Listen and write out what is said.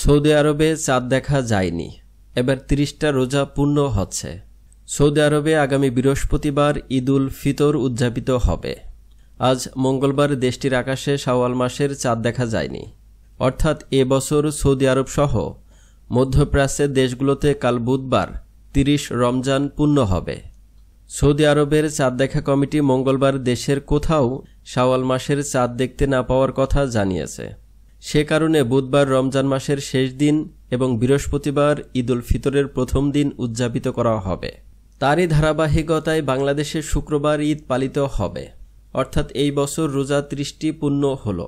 Saudi আরবে চাঁদ দেখা যায়নি এবার তিরিশটা রোজা পূর্ণ হচ্ছে সৌদি আরবে আগামী বৃহস্পতিবার ঈদুল ফিতর উদযাপিত হবে আজ মঙ্গলবার দেশটির আকাশে শাওয়াল মাসের চাঁদ দেখা যায়নি অর্থাৎ এবছর সৌদি আরব সহ মধ্যপ্রাচ্যের দেশগুলোতে কাল বুধবার তিরিশ রমজান পূর্ণ হবে সৌদি আরবের চাঁদ দেখা কমিটি মঙ্গলবার দেশের কোথাও শাওয়াল মাসের চাঁদ দেখতে না পাওয়ার কথা জানিয়েছে সে কারণে বুধবার রমজান মাসের শেষ দিন এবং বৃহস্পতিবার ঈদুল ফিতরের প্রথম দিন উদযাপিত করা হবে তারই ধারাবাহিকতায় বাংলাদেশে শুক্রবার ঈদ পালিত হবে অর্থাৎ এই বছর রোজা ত্রিশটি পূর্ণ হলো